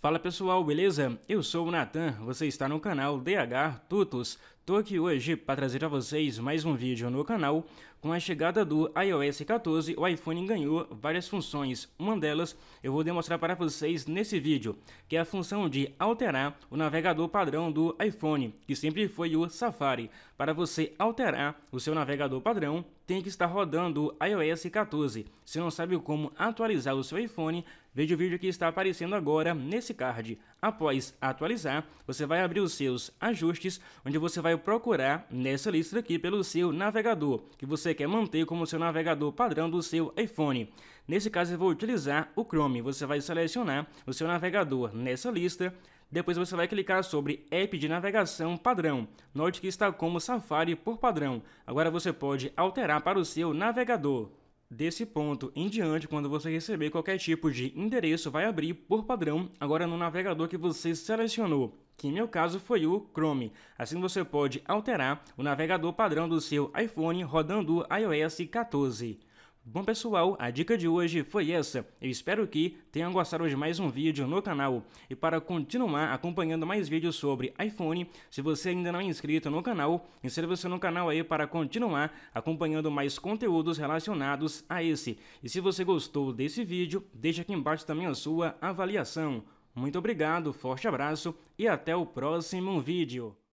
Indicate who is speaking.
Speaker 1: Fala pessoal, beleza? Eu sou o Natan, você está no canal DH Tutos. Tô aqui hoje para trazer a vocês mais um vídeo no canal. Com a chegada do iOS 14, o iPhone ganhou várias funções. Uma delas eu vou demonstrar para vocês nesse vídeo, que é a função de alterar o navegador padrão do iPhone, que sempre foi o Safari. Para você alterar o seu navegador padrão, tem que estar rodando o iOS 14. Se não sabe como atualizar o seu iPhone, veja o vídeo que está aparecendo agora nesse card. Após atualizar, você vai abrir os seus ajustes, onde você vai procurar nessa lista aqui pelo seu navegador, que você quer manter como seu navegador padrão do seu iPhone. Nesse caso eu vou utilizar o Chrome, você vai selecionar o seu navegador nessa lista, depois você vai clicar sobre App de navegação padrão. Note que está como Safari por padrão. Agora você pode alterar para o seu navegador. Desse ponto em diante, quando você receber qualquer tipo de endereço, vai abrir por padrão agora no navegador que você selecionou, que em meu caso foi o Chrome. Assim você pode alterar o navegador padrão do seu iPhone rodando o iOS 14. Bom pessoal, a dica de hoje foi essa. Eu espero que tenham gostado de mais um vídeo no canal. E para continuar acompanhando mais vídeos sobre iPhone, se você ainda não é inscrito no canal, inscreva-se no canal aí para continuar acompanhando mais conteúdos relacionados a esse. E se você gostou desse vídeo, deixe aqui embaixo também a sua avaliação. Muito obrigado, forte abraço e até o próximo vídeo.